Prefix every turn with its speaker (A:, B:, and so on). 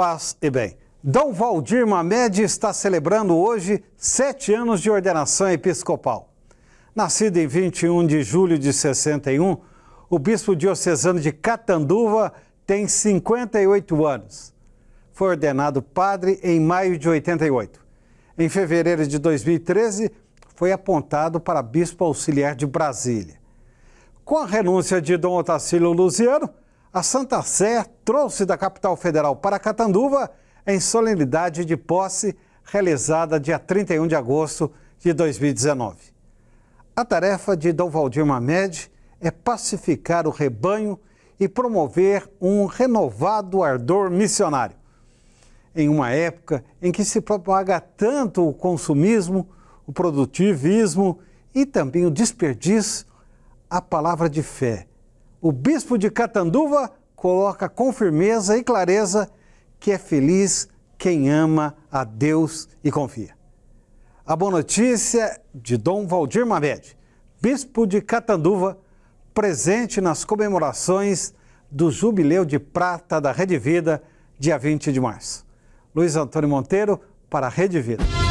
A: paz e bem. Dom Valdir Mamed está celebrando hoje sete anos de ordenação episcopal. Nascido em 21 de julho de 61, o bispo diocesano de Catanduva tem 58 anos. Foi ordenado padre em maio de 88. Em fevereiro de 2013, foi apontado para bispo auxiliar de Brasília. Com a renúncia de Dom Otacílio Luziano, a Santa Sé trouxe da capital federal para Catanduva em solenidade de posse realizada dia 31 de agosto de 2019. A tarefa de Dom Valdir Mamed é pacificar o rebanho e promover um renovado ardor missionário. Em uma época em que se propaga tanto o consumismo, o produtivismo e também o desperdício, a palavra de fé o bispo de Catanduva coloca com firmeza e clareza que é feliz quem ama a Deus e confia. A boa notícia de Dom Valdir Mamed, bispo de Catanduva, presente nas comemorações do Jubileu de Prata da Rede Vida, dia 20 de março. Luiz Antônio Monteiro, para a Rede Vida.